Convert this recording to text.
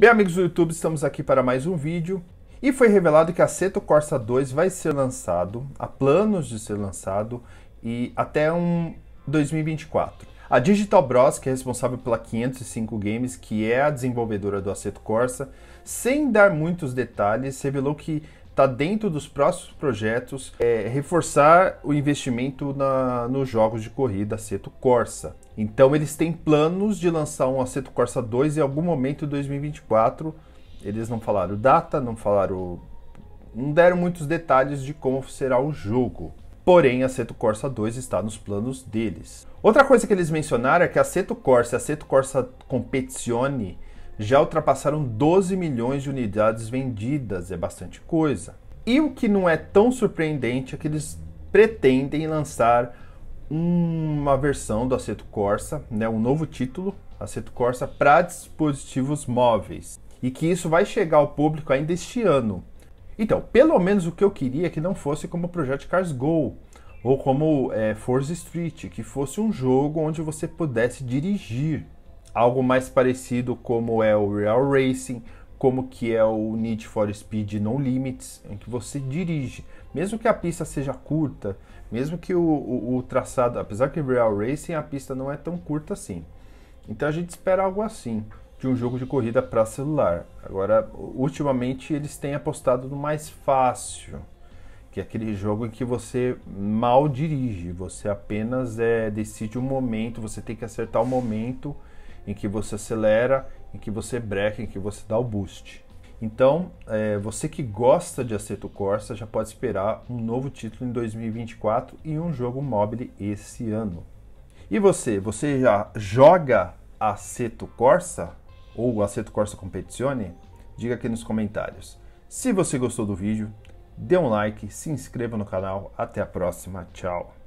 Bem, amigos do YouTube, estamos aqui para mais um vídeo. E foi revelado que a Seto Corsa 2 vai ser lançado, há planos de ser lançado, e até um 2024. A Digital Bros, que é responsável pela 505 Games, que é a desenvolvedora do Assetto Corsa, sem dar muitos detalhes, revelou que está dentro dos próximos projetos é, reforçar o investimento na, nos jogos de corrida Aceto Corsa. Então eles têm planos de lançar um Aceto Corsa 2 em algum momento em 2024. Eles não falaram data, não falaram. não deram muitos detalhes de como será o jogo. Porém, Aceto Corsa 2 está nos planos deles. Outra coisa que eles mencionaram é que Aceto Corsa e Aceto Corsa Competizione já ultrapassaram 12 milhões de unidades vendidas, é bastante coisa. E o que não é tão surpreendente é que eles pretendem lançar uma versão do Aceto Corsa, né, um novo título, Aceto Corsa para dispositivos móveis, e que isso vai chegar ao público ainda este ano. Então, pelo menos o que eu queria é que não fosse como o Project Cars Go, ou como é, Forza Street, que fosse um jogo onde você pudesse dirigir algo mais parecido como é o Real Racing, como que é o Need for Speed No Limits, em que você dirige, mesmo que a pista seja curta, mesmo que o, o, o traçado, apesar que Real Racing a pista não é tão curta assim. Então a gente espera algo assim de um jogo de corrida para celular. Agora, ultimamente eles têm apostado no mais fácil, que é aquele jogo em que você mal dirige, você apenas é, decide o um momento, você tem que acertar o um momento em que você acelera, em que você breca, em que você dá o boost. Então, é, você que gosta de Aceto Corsa já pode esperar um novo título em 2024 e um jogo mobile esse ano. E você, você já joga Aceto Corsa ou Aceto Corsa Competizione? Diga aqui nos comentários. Se você gostou do vídeo, dê um like, se inscreva no canal. Até a próxima, tchau!